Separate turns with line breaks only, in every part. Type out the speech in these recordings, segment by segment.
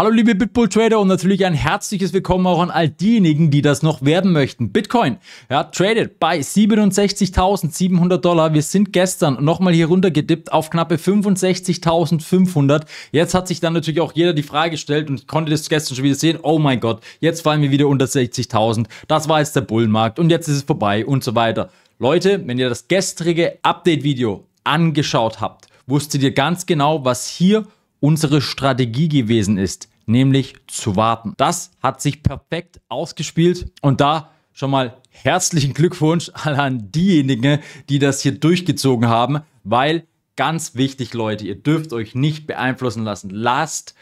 Hallo liebe Bitbull-Trader und natürlich ein herzliches Willkommen auch an all diejenigen, die das noch werden möchten. Bitcoin, ja, traded bei 67.700 Dollar. Wir sind gestern nochmal hier runtergedippt auf knappe 65.500. Jetzt hat sich dann natürlich auch jeder die Frage gestellt und ich konnte das gestern schon wieder sehen. Oh mein Gott, jetzt fallen wir wieder unter 60.000. Das war jetzt der Bullenmarkt und jetzt ist es vorbei und so weiter. Leute, wenn ihr das gestrige Update-Video angeschaut habt, wusstet ihr ganz genau, was hier unsere Strategie gewesen ist nämlich zu warten. Das hat sich perfekt ausgespielt und da schon mal herzlichen Glückwunsch an diejenigen, die das hier durchgezogen haben, weil ganz wichtig, Leute, ihr dürft euch nicht beeinflussen lassen. Lasst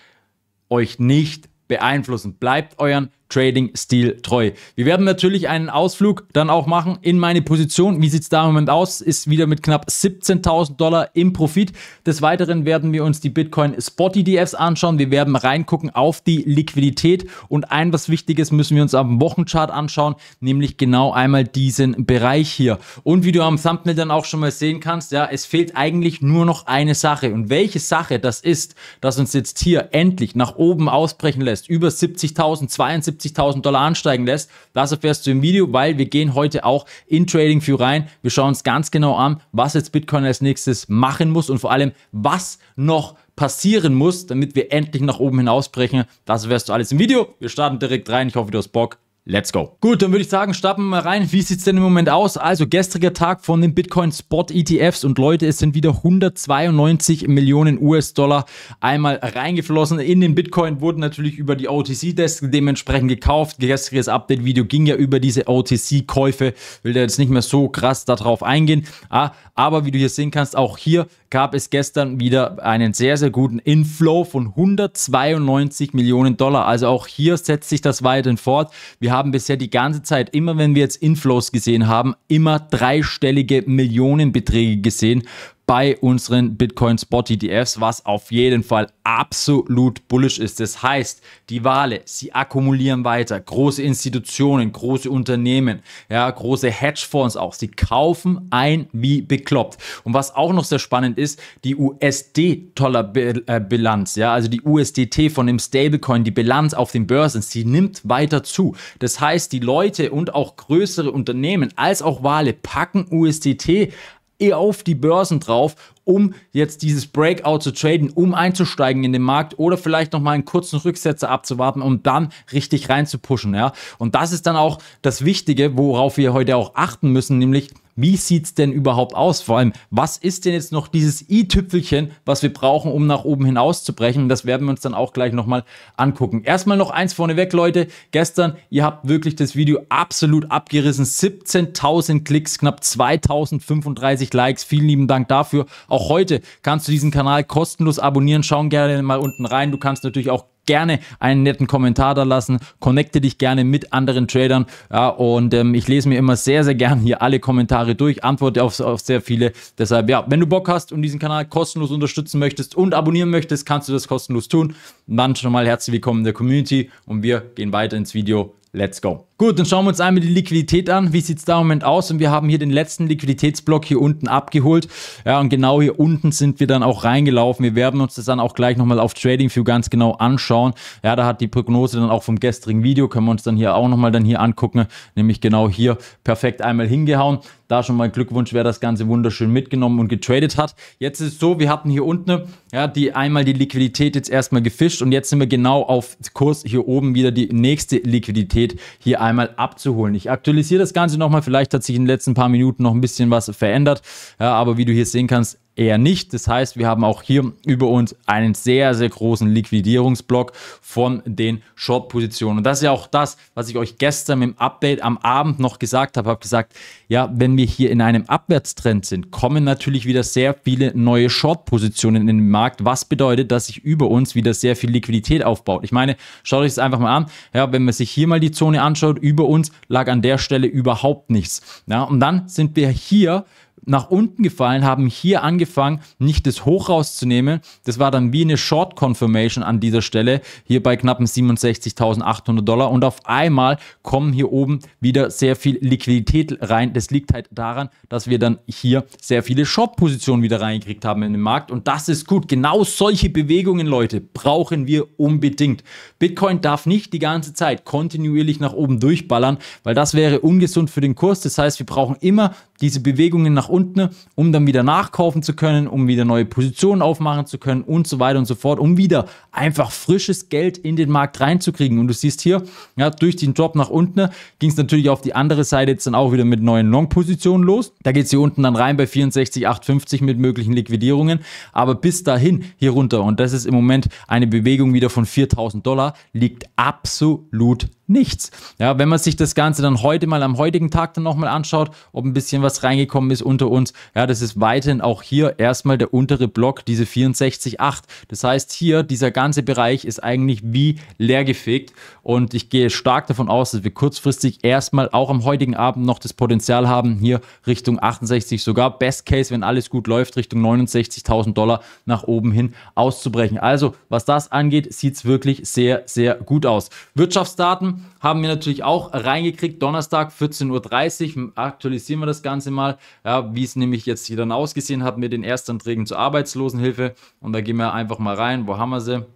euch nicht beeinflussen. Bleibt euren Trading-Stil treu. Wir werden natürlich einen Ausflug dann auch machen in meine Position. Wie sieht es da im Moment aus? Ist wieder mit knapp 17.000 Dollar im Profit. Des Weiteren werden wir uns die Bitcoin Spot edfs anschauen. Wir werden reingucken auf die Liquidität und ein was Wichtiges müssen wir uns am Wochenchart anschauen, nämlich genau einmal diesen Bereich hier. Und wie du am Thumbnail dann auch schon mal sehen kannst, ja, es fehlt eigentlich nur noch eine Sache. Und welche Sache das ist, das uns jetzt hier endlich nach oben ausbrechen lässt, über 70.000, 72 70.000 Dollar ansteigen lässt. Das erfährst du im Video, weil wir gehen heute auch in Trading View rein. Wir schauen uns ganz genau an, was jetzt Bitcoin als nächstes machen muss und vor allem, was noch passieren muss, damit wir endlich nach oben hinausbrechen. Das erfährst du alles im Video. Wir starten direkt rein. Ich hoffe, du hast Bock. Let's go. Gut, dann würde ich sagen, starten wir mal rein. Wie sieht es denn im Moment aus? Also gestriger Tag von den Bitcoin Spot ETFs und Leute, es sind wieder 192 Millionen US-Dollar einmal reingeflossen. In den Bitcoin wurden natürlich über die OTC-Desk dementsprechend gekauft. Gestriges Update-Video ging ja über diese OTC-Käufe. Will da jetzt nicht mehr so krass darauf eingehen. Ah, aber wie du hier sehen kannst, auch hier gab es gestern wieder einen sehr, sehr guten Inflow von 192 Millionen Dollar. Also auch hier setzt sich das weiterhin fort. Wir haben bisher die ganze Zeit, immer wenn wir jetzt Inflows gesehen haben, immer dreistellige Millionenbeträge gesehen bei unseren Bitcoin Spot ETFs, was auf jeden Fall absolut bullish ist. Das heißt, die Wale, sie akkumulieren weiter. Große Institutionen, große Unternehmen, ja, große Hedgefonds auch, sie kaufen ein wie bekloppt. Und was auch noch sehr spannend ist, die USD-Dollar-Bilanz, ja, also die USDT von dem Stablecoin, die Bilanz auf den Börsen, sie nimmt weiter zu. Das heißt, die Leute und auch größere Unternehmen als auch Wale packen USDT eh auf die Börsen drauf um jetzt dieses Breakout zu traden, um einzusteigen in den Markt oder vielleicht nochmal einen kurzen Rücksetzer abzuwarten, um dann richtig rein zu pushen. Ja? Und das ist dann auch das Wichtige, worauf wir heute auch achten müssen, nämlich wie sieht es denn überhaupt aus? Vor allem, was ist denn jetzt noch dieses i-Tüpfelchen, was wir brauchen, um nach oben hinaus zu brechen? Das werden wir uns dann auch gleich nochmal angucken. Erstmal noch eins vorneweg, Leute. Gestern, ihr habt wirklich das Video absolut abgerissen. 17.000 Klicks, knapp 2.035 Likes. Vielen lieben Dank dafür. Auch auch heute kannst du diesen Kanal kostenlos abonnieren. Schau gerne mal unten rein. Du kannst natürlich auch gerne einen netten Kommentar da lassen. Connecte dich gerne mit anderen Tradern. Ja, und ähm, ich lese mir immer sehr, sehr gerne hier alle Kommentare durch, antworte auf, auf, sehr viele. Deshalb, ja, wenn du Bock hast und diesen Kanal kostenlos unterstützen möchtest und abonnieren möchtest, kannst du das kostenlos tun. Und dann schon mal herzlich willkommen in der Community und wir gehen weiter ins Video. Let's go. Gut, dann schauen wir uns einmal die Liquidität an. Wie sieht es da im Moment aus? Und wir haben hier den letzten Liquiditätsblock hier unten abgeholt. Ja, und genau hier unten sind wir dann auch reingelaufen. Wir werden uns das dann auch gleich nochmal auf Trading View ganz genau anschauen. Ja, da hat die Prognose dann auch vom gestrigen Video, können wir uns dann hier auch nochmal dann hier angucken. Nämlich genau hier perfekt einmal hingehauen. Da schon mal Glückwunsch, wer das Ganze wunderschön mitgenommen und getradet hat. Jetzt ist es so, wir hatten hier unten ja, die einmal die Liquidität jetzt erstmal gefischt und jetzt sind wir genau auf Kurs hier oben wieder die nächste Liquidität hier einmal abzuholen. Ich aktualisiere das Ganze nochmal, vielleicht hat sich in den letzten paar Minuten noch ein bisschen was verändert, ja, aber wie du hier sehen kannst, eher nicht. Das heißt, wir haben auch hier über uns einen sehr, sehr großen Liquidierungsblock von den Short-Positionen. Und das ist ja auch das, was ich euch gestern im Update am Abend noch gesagt habe. Ich habe gesagt, ja, wenn wir hier in einem Abwärtstrend sind, kommen natürlich wieder sehr viele neue Short-Positionen in den Markt. Was bedeutet, dass sich über uns wieder sehr viel Liquidität aufbaut. Ich meine, schaut euch das einfach mal an. Ja, wenn man sich hier mal die Zone anschaut, über uns lag an der Stelle überhaupt nichts. Ja, und dann sind wir hier nach unten gefallen, haben hier angefangen, nicht das Hoch rauszunehmen. Das war dann wie eine Short Confirmation an dieser Stelle, hier bei knappen 67.800 Dollar. Und auf einmal kommen hier oben wieder sehr viel Liquidität rein. Das liegt halt daran, dass wir dann hier sehr viele Short-Positionen wieder reingekriegt haben in den Markt. Und das ist gut. Genau solche Bewegungen, Leute, brauchen wir unbedingt. Bitcoin darf nicht die ganze Zeit kontinuierlich nach oben durchballern, weil das wäre ungesund für den Kurs. Das heißt, wir brauchen immer diese Bewegungen nach unten, um dann wieder nachkaufen zu können, um wieder neue Positionen aufmachen zu können und so weiter und so fort, um wieder einfach frisches Geld in den Markt reinzukriegen. Und du siehst hier, ja, durch den Drop nach unten ging es natürlich auf die andere Seite jetzt dann auch wieder mit neuen Long-Positionen los. Da geht es hier unten dann rein bei 64,850 mit möglichen Liquidierungen. Aber bis dahin hier runter, und das ist im Moment eine Bewegung wieder von 4000 Dollar, liegt absolut nichts. Ja, wenn man sich das Ganze dann heute mal am heutigen Tag dann nochmal anschaut, ob ein bisschen was reingekommen ist unter uns, ja, das ist weiterhin auch hier erstmal der untere Block, diese 64,8. Das heißt hier, dieser ganze Bereich ist eigentlich wie leergefegt und ich gehe stark davon aus, dass wir kurzfristig erstmal auch am heutigen Abend noch das Potenzial haben, hier Richtung 68, sogar Best Case, wenn alles gut läuft, Richtung 69.000 Dollar nach oben hin auszubrechen. Also, was das angeht, sieht es wirklich sehr, sehr gut aus. Wirtschaftsdaten haben wir natürlich auch reingekriegt. Donnerstag 14.30 Uhr aktualisieren wir das Ganze mal, ja, wie es nämlich jetzt hier dann ausgesehen hat mit den Erstanträgen zur Arbeitslosenhilfe. Und da gehen wir einfach mal rein. Wo haben wir sie?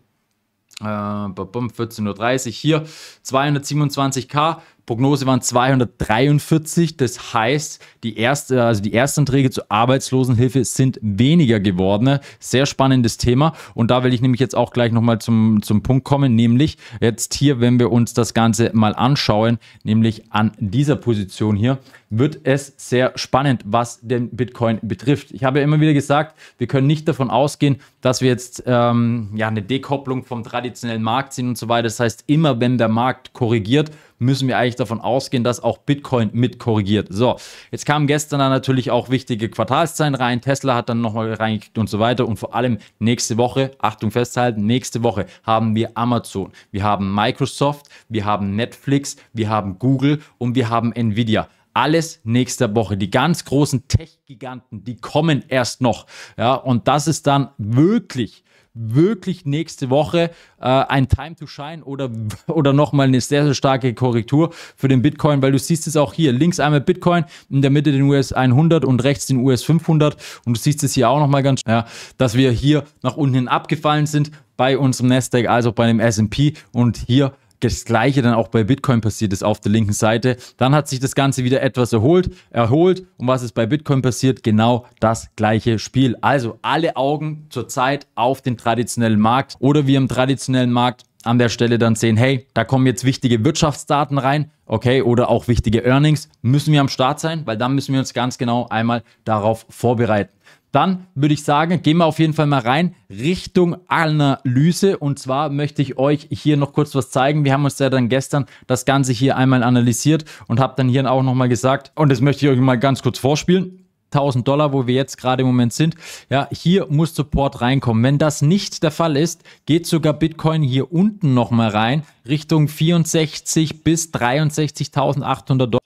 14.30 äh, Uhr hier 227k Prognose waren 243. Das heißt, die, erste, also die Erstanträge zur Arbeitslosenhilfe sind weniger geworden. Sehr spannendes Thema. Und da will ich nämlich jetzt auch gleich nochmal zum, zum Punkt kommen, nämlich jetzt hier, wenn wir uns das Ganze mal anschauen, nämlich an dieser Position hier, wird es sehr spannend, was den Bitcoin betrifft. Ich habe ja immer wieder gesagt, wir können nicht davon ausgehen, dass wir jetzt ähm, ja, eine Dekopplung vom traditionellen Markt sehen und so weiter. Das heißt, immer wenn der Markt korrigiert, müssen wir eigentlich davon ausgehen, dass auch Bitcoin mit korrigiert. So, jetzt kamen gestern dann natürlich auch wichtige Quartalszahlen rein. Tesla hat dann nochmal reingekickt und so weiter. Und vor allem nächste Woche, Achtung festhalten, nächste Woche haben wir Amazon, wir haben Microsoft, wir haben Netflix, wir haben Google und wir haben Nvidia alles nächste Woche. Die ganz großen Tech-Giganten, die kommen erst noch. Ja, und das ist dann wirklich wirklich nächste Woche äh, ein Time to Shine oder, oder nochmal eine sehr, sehr starke Korrektur für den Bitcoin, weil du siehst es auch hier. Links einmal Bitcoin, in der Mitte den US 100 und rechts den US 500. Und du siehst es hier auch nochmal ganz, ja, dass wir hier nach unten hin abgefallen sind bei unserem Nasdaq, also bei dem S&P und hier das gleiche dann auch bei Bitcoin passiert ist auf der linken Seite. Dann hat sich das Ganze wieder etwas erholt, erholt. Und was ist bei Bitcoin passiert? Genau das gleiche Spiel. Also alle Augen zurzeit auf den traditionellen Markt oder wie im traditionellen Markt an der Stelle dann sehen, hey, da kommen jetzt wichtige Wirtschaftsdaten rein, okay, oder auch wichtige Earnings, müssen wir am Start sein, weil dann müssen wir uns ganz genau einmal darauf vorbereiten dann würde ich sagen, gehen wir auf jeden Fall mal rein Richtung Analyse. Und zwar möchte ich euch hier noch kurz was zeigen. Wir haben uns ja dann gestern das Ganze hier einmal analysiert und habe dann hier auch nochmal gesagt, und das möchte ich euch mal ganz kurz vorspielen. 1000 Dollar, wo wir jetzt gerade im Moment sind. Ja, hier muss Support reinkommen. Wenn das nicht der Fall ist, geht sogar Bitcoin hier unten nochmal rein, Richtung 64 bis 63.800 Dollar.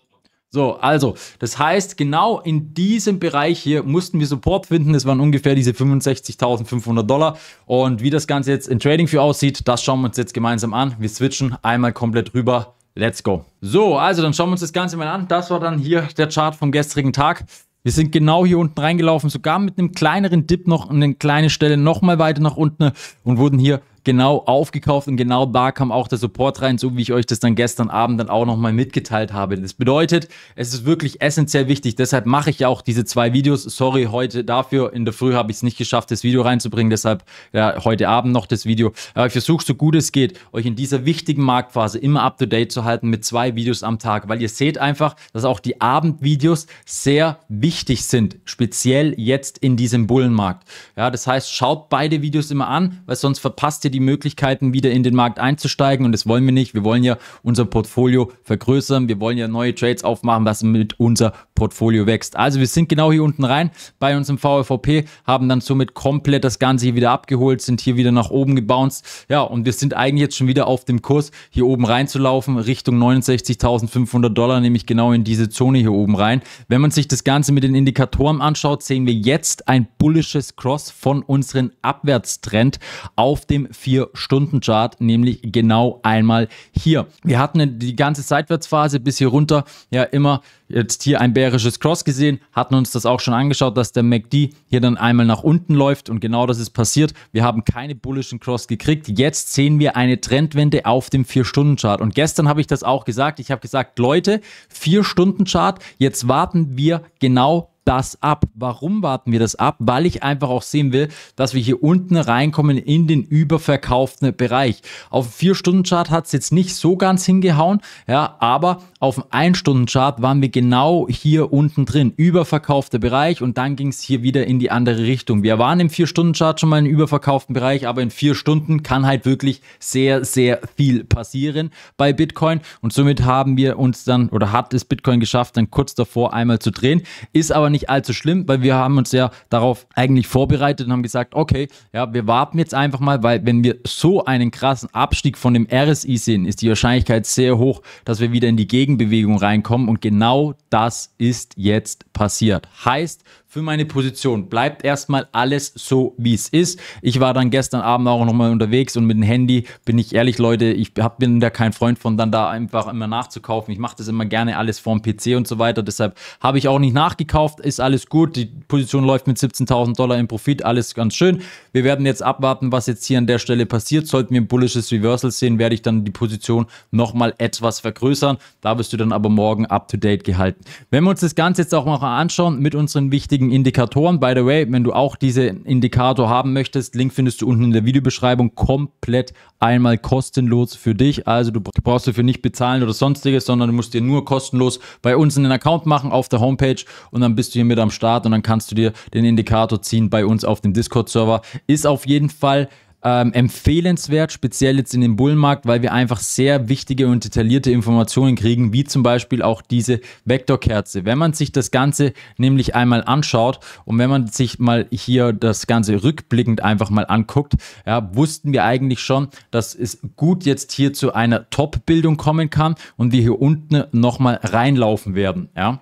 So, also, das heißt, genau in diesem Bereich hier mussten wir Support finden. Das waren ungefähr diese 65.500 Dollar. Und wie das Ganze jetzt in Trading für aussieht, das schauen wir uns jetzt gemeinsam an. Wir switchen einmal komplett rüber. Let's go. So, also dann schauen wir uns das Ganze mal an. Das war dann hier der Chart vom gestrigen Tag. Wir sind genau hier unten reingelaufen, sogar mit einem kleineren Dip noch eine kleine Stelle nochmal weiter nach unten und wurden hier genau aufgekauft und genau da kam auch der Support rein, so wie ich euch das dann gestern Abend dann auch nochmal mitgeteilt habe. Das bedeutet, es ist wirklich essentiell wichtig. Deshalb mache ich ja auch diese zwei Videos. Sorry heute dafür. In der Früh habe ich es nicht geschafft, das Video reinzubringen. Deshalb ja, heute Abend noch das Video. Aber ich versuche so gut es geht, euch in dieser wichtigen Marktphase immer up to date zu halten mit zwei Videos am Tag, weil ihr seht einfach, dass auch die Abendvideos sehr wichtig sind, speziell jetzt in diesem Bullenmarkt. Ja, das heißt, schaut beide Videos immer an, weil sonst verpasst ihr die die Möglichkeiten, wieder in den Markt einzusteigen und das wollen wir nicht. Wir wollen ja unser Portfolio vergrößern, wir wollen ja neue Trades aufmachen, was mit unser Portfolio wächst. Also wir sind genau hier unten rein bei uns im VVP, haben dann somit komplett das Ganze hier wieder abgeholt, sind hier wieder nach oben gebounced. Ja, und wir sind eigentlich jetzt schon wieder auf dem Kurs, hier oben reinzulaufen, Richtung 69.500 Dollar, nämlich genau in diese Zone hier oben rein. Wenn man sich das Ganze mit den Indikatoren anschaut, sehen wir jetzt ein bullisches Cross von unserem Abwärtstrend auf dem 4-Stunden-Chart, nämlich genau einmal hier. Wir hatten die ganze Seitwärtsphase bis hier runter ja immer jetzt hier ein bärisches Cross gesehen, hatten uns das auch schon angeschaut, dass der MACD hier dann einmal nach unten läuft und genau das ist passiert. Wir haben keine bullischen Cross gekriegt. Jetzt sehen wir eine Trendwende auf dem 4-Stunden-Chart und gestern habe ich das auch gesagt. Ich habe gesagt, Leute, 4-Stunden-Chart, jetzt warten wir genau das ab? Warum warten wir das ab? Weil ich einfach auch sehen will, dass wir hier unten reinkommen in den überverkauften Bereich. Auf dem 4-Stunden-Chart hat es jetzt nicht so ganz hingehauen, ja, aber auf dem 1-Stunden-Chart waren wir genau hier unten drin, überverkaufter Bereich und dann ging es hier wieder in die andere Richtung. Wir waren im 4-Stunden-Chart schon mal im überverkauften Bereich, aber in 4 Stunden kann halt wirklich sehr, sehr viel passieren bei Bitcoin und somit haben wir uns dann oder hat es Bitcoin geschafft, dann kurz davor einmal zu drehen, ist aber nicht nicht allzu schlimm, weil wir haben uns ja darauf eigentlich vorbereitet und haben gesagt, okay, ja, wir warten jetzt einfach mal, weil wenn wir so einen krassen Abstieg von dem RSI sehen, ist die Wahrscheinlichkeit sehr hoch, dass wir wieder in die Gegenbewegung reinkommen und genau das ist jetzt passiert. Heißt, für meine Position. Bleibt erstmal alles so, wie es ist. Ich war dann gestern Abend auch nochmal unterwegs und mit dem Handy, bin ich ehrlich, Leute, ich hab, bin da kein Freund von, dann da einfach immer nachzukaufen. Ich mache das immer gerne alles vorm PC und so weiter. Deshalb habe ich auch nicht nachgekauft. Ist alles gut. Die Position läuft mit 17.000 Dollar im Profit. Alles ganz schön. Wir werden jetzt abwarten, was jetzt hier an der Stelle passiert. Sollten wir ein bullisches Reversal sehen, werde ich dann die Position nochmal etwas vergrößern. Da wirst du dann aber morgen up to date gehalten. Wenn wir uns das Ganze jetzt auch mal anschauen mit unseren wichtigen wichtigen Indikatoren. By the way, wenn du auch diese Indikator haben möchtest, Link findest du unten in der Videobeschreibung komplett einmal kostenlos für dich. Also du brauchst dafür nicht bezahlen oder sonstiges, sondern du musst dir nur kostenlos bei uns einen Account machen auf der Homepage und dann bist du hier mit am Start und dann kannst du dir den Indikator ziehen bei uns auf dem Discord-Server. Ist auf jeden Fall ähm, empfehlenswert, speziell jetzt in dem Bullenmarkt, weil wir einfach sehr wichtige und detaillierte Informationen kriegen, wie zum Beispiel auch diese Vektorkerze. Wenn man sich das Ganze nämlich einmal anschaut und wenn man sich mal hier das Ganze rückblickend einfach mal anguckt, ja, wussten wir eigentlich schon, dass es gut jetzt hier zu einer Top-Bildung kommen kann und wir hier unten nochmal reinlaufen werden. Ja.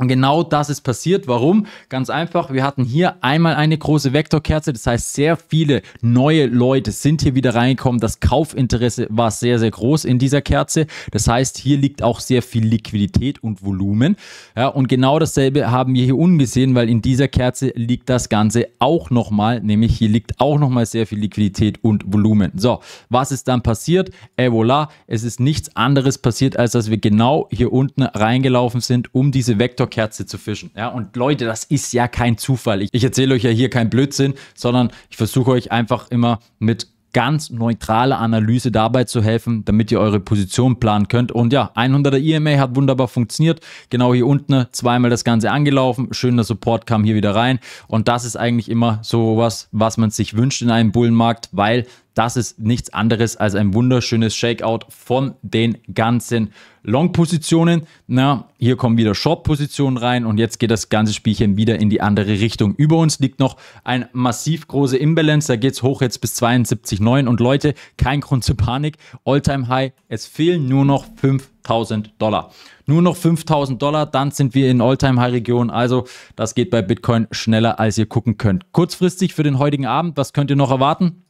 Und genau das ist passiert. Warum? Ganz einfach, wir hatten hier einmal eine große Vektorkerze, das heißt, sehr viele neue Leute sind hier wieder reingekommen. Das Kaufinteresse war sehr, sehr groß in dieser Kerze. Das heißt, hier liegt auch sehr viel Liquidität und Volumen. Ja, und genau dasselbe haben wir hier unten gesehen, weil in dieser Kerze liegt das Ganze auch nochmal, nämlich hier liegt auch nochmal sehr viel Liquidität und Volumen. So, was ist dann passiert? Et voilà, es ist nichts anderes passiert, als dass wir genau hier unten reingelaufen sind, um diese Vektorkerze kerze zu fischen. Ja, und Leute, das ist ja kein Zufall. Ich, ich erzähle euch ja hier keinen Blödsinn, sondern ich versuche euch einfach immer mit ganz neutraler Analyse dabei zu helfen, damit ihr eure Position planen könnt. Und ja, 100er EMA hat wunderbar funktioniert. Genau hier unten ne, zweimal das Ganze angelaufen. Schöner Support kam hier wieder rein. Und das ist eigentlich immer so was, was man sich wünscht in einem Bullenmarkt, weil das ist nichts anderes als ein wunderschönes Shakeout von den ganzen Long-Positionen. Na, hier kommen wieder Short-Positionen rein und jetzt geht das ganze Spielchen wieder in die andere Richtung. Über uns liegt noch ein massiv große Imbalance. Da geht es hoch jetzt bis 72,9 und Leute, kein Grund zur Panik. All-Time-High. Es fehlen nur noch 5000 Dollar. Nur noch 5000 Dollar, dann sind wir in all time high regionen Also das geht bei Bitcoin schneller, als ihr gucken könnt. Kurzfristig für den heutigen Abend, was könnt ihr noch erwarten?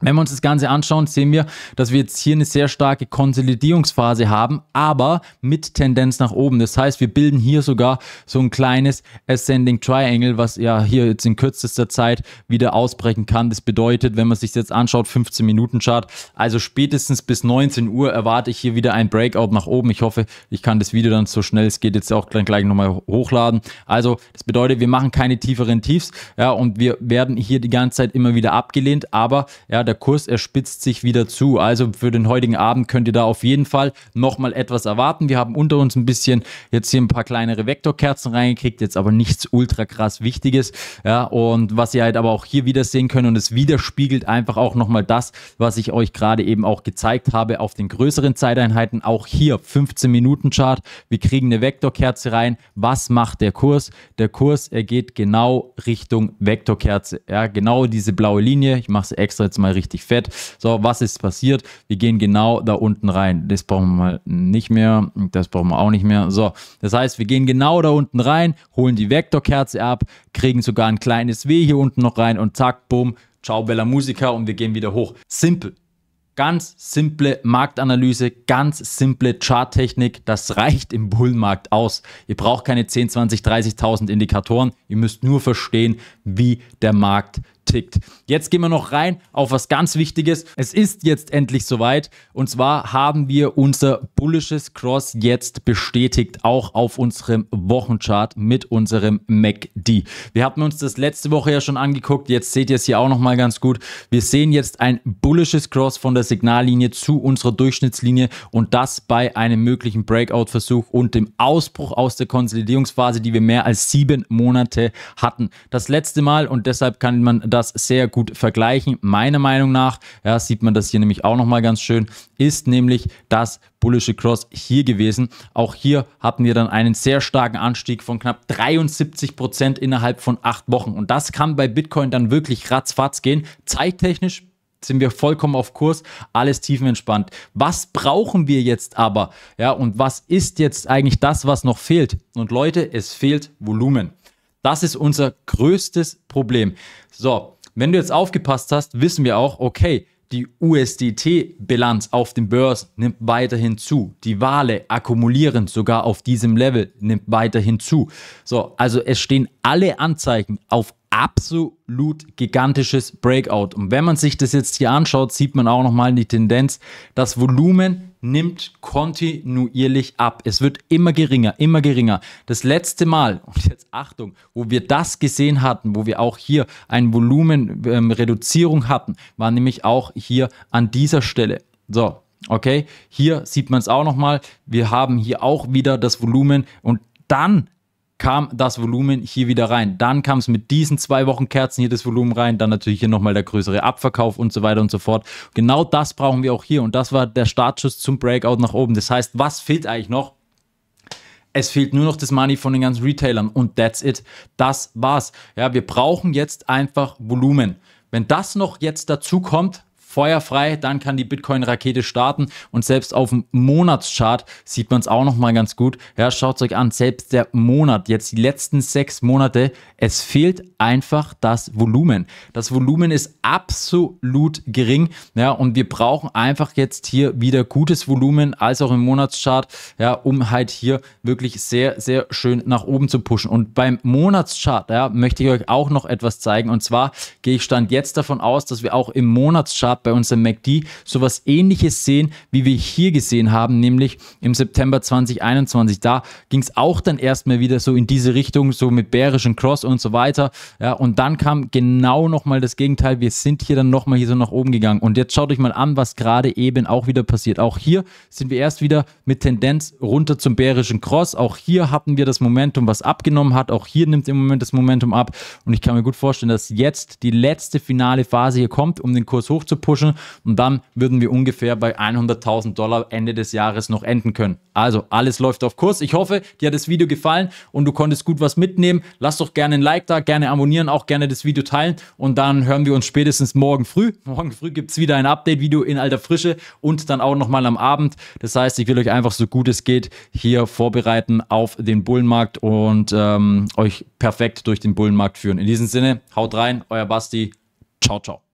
Wenn wir uns das Ganze anschauen, sehen wir, dass wir jetzt hier eine sehr starke Konsolidierungsphase haben, aber mit Tendenz nach oben. Das heißt, wir bilden hier sogar so ein kleines Ascending Triangle, was ja hier jetzt in kürzester Zeit wieder ausbrechen kann. Das bedeutet, wenn man sich jetzt anschaut, 15 Minuten Chart, also spätestens bis 19 Uhr erwarte ich hier wieder ein Breakout nach oben. Ich hoffe, ich kann das Video dann so schnell es geht jetzt auch gleich, gleich nochmal hochladen. Also das bedeutet, wir machen keine tieferen Tiefs ja, und wir werden hier die ganze Zeit immer wieder abgelehnt, aber ja, der der Kurs, er spitzt sich wieder zu. Also für den heutigen Abend könnt ihr da auf jeden Fall nochmal etwas erwarten. Wir haben unter uns ein bisschen jetzt hier ein paar kleinere Vektorkerzen reingekriegt, jetzt aber nichts ultra krass Wichtiges. Ja, und was ihr halt aber auch hier wieder sehen könnt und es widerspiegelt einfach auch nochmal das, was ich euch gerade eben auch gezeigt habe auf den größeren Zeiteinheiten. Auch hier 15 Minuten Chart. Wir kriegen eine Vektorkerze rein. Was macht der Kurs? Der Kurs, er geht genau Richtung Vektorkerze. Ja, genau diese blaue Linie. Ich mache sie extra jetzt mal mal richtig fett. So, was ist passiert? Wir gehen genau da unten rein. Das brauchen wir mal nicht mehr. Das brauchen wir auch nicht mehr. So, das heißt, wir gehen genau da unten rein, holen die Vektorkerze ab, kriegen sogar ein kleines W hier unten noch rein und zack, bumm, ciao Bella Musica und wir gehen wieder hoch. Simple. Ganz simple Marktanalyse, ganz simple Charttechnik, das reicht im Bullenmarkt aus. Ihr braucht keine 10, 20, 30.000 Indikatoren, ihr müsst nur verstehen, wie der Markt tickt. Jetzt gehen wir noch rein auf was ganz Wichtiges. Es ist jetzt endlich soweit und zwar haben wir unser bullisches Cross jetzt bestätigt, auch auf unserem Wochenchart mit unserem MACD. Wir hatten uns das letzte Woche ja schon angeguckt, jetzt seht ihr es hier auch nochmal ganz gut. Wir sehen jetzt ein bullisches Cross von der Signallinie zu unserer Durchschnittslinie und das bei einem möglichen Breakout-Versuch und dem Ausbruch aus der Konsolidierungsphase, die wir mehr als sieben Monate hatten. Das letzte Mal und deshalb kann man das sehr gut vergleichen. Meiner Meinung nach, ja, sieht man das hier nämlich auch nochmal ganz schön, ist nämlich das bullische Cross hier gewesen. Auch hier hatten wir dann einen sehr starken Anstieg von knapp 73 Prozent innerhalb von acht Wochen. Und das kann bei Bitcoin dann wirklich ratzfatz gehen. Zeittechnisch sind wir vollkommen auf Kurs, alles tiefenentspannt. Was brauchen wir jetzt aber? Ja, und was ist jetzt eigentlich das, was noch fehlt? Und Leute, es fehlt Volumen. Das ist unser größtes Problem. So, wenn du jetzt aufgepasst hast, wissen wir auch, okay, die USDT-Bilanz auf den Börsen nimmt weiterhin zu. Die Wale akkumulieren sogar auf diesem Level nimmt weiterhin zu. So, also es stehen alle Anzeichen auf absolut gigantisches Breakout. Und wenn man sich das jetzt hier anschaut, sieht man auch nochmal die Tendenz, das Volumen nimmt kontinuierlich ab. Es wird immer geringer, immer geringer. Das letzte Mal, und jetzt Achtung, wo wir das gesehen hatten, wo wir auch hier ein Volumenreduzierung ähm, hatten, war nämlich auch hier an dieser Stelle. So, okay, hier sieht man es auch nochmal. Wir haben hier auch wieder das Volumen und dann kam das Volumen hier wieder rein. Dann kam es mit diesen zwei Wochen Kerzen hier das Volumen rein, dann natürlich hier nochmal der größere Abverkauf und so weiter und so fort. Genau das brauchen wir auch hier und das war der Startschuss zum Breakout nach oben. Das heißt, was fehlt eigentlich noch? Es fehlt nur noch das Money von den ganzen Retailern und that's it. Das war's. Ja, wir brauchen jetzt einfach Volumen. Wenn das noch jetzt dazu kommt, feuerfrei, dann kann die Bitcoin-Rakete starten und selbst auf dem Monatschart sieht man es auch nochmal ganz gut. Ja, schaut euch an, selbst der Monat, jetzt die letzten sechs Monate, es fehlt einfach das Volumen. Das Volumen ist absolut gering ja, und wir brauchen einfach jetzt hier wieder gutes Volumen, als auch im Monatschart, ja, um halt hier wirklich sehr, sehr schön nach oben zu pushen. Und beim Monatschart ja, möchte ich euch auch noch etwas zeigen und zwar gehe ich Stand jetzt davon aus, dass wir auch im Monatschart bei unserem MACD, sowas ähnliches sehen, wie wir hier gesehen haben, nämlich im September 2021. Da ging es auch dann erstmal wieder so in diese Richtung, so mit bärischen Cross und so weiter. Ja, und dann kam genau nochmal das Gegenteil. Wir sind hier dann nochmal hier so nach oben gegangen. Und jetzt schaut euch mal an, was gerade eben auch wieder passiert. Auch hier sind wir erst wieder mit Tendenz runter zum bärischen Cross. Auch hier hatten wir das Momentum, was abgenommen hat. Auch hier nimmt im Moment das Momentum ab. Und ich kann mir gut vorstellen, dass jetzt die letzte finale Phase hier kommt, um den Kurs hochzupullen pushen und dann würden wir ungefähr bei 100.000 Dollar Ende des Jahres noch enden können. Also alles läuft auf Kurs. Ich hoffe, dir hat das Video gefallen und du konntest gut was mitnehmen. Lass doch gerne ein Like da, gerne abonnieren, auch gerne das Video teilen und dann hören wir uns spätestens morgen früh. Morgen früh gibt es wieder ein Update-Video in alter Frische und dann auch nochmal am Abend. Das heißt, ich will euch einfach so gut es geht hier vorbereiten auf den Bullenmarkt und ähm, euch perfekt durch den Bullenmarkt führen. In diesem Sinne, haut rein, euer Basti. Ciao, ciao.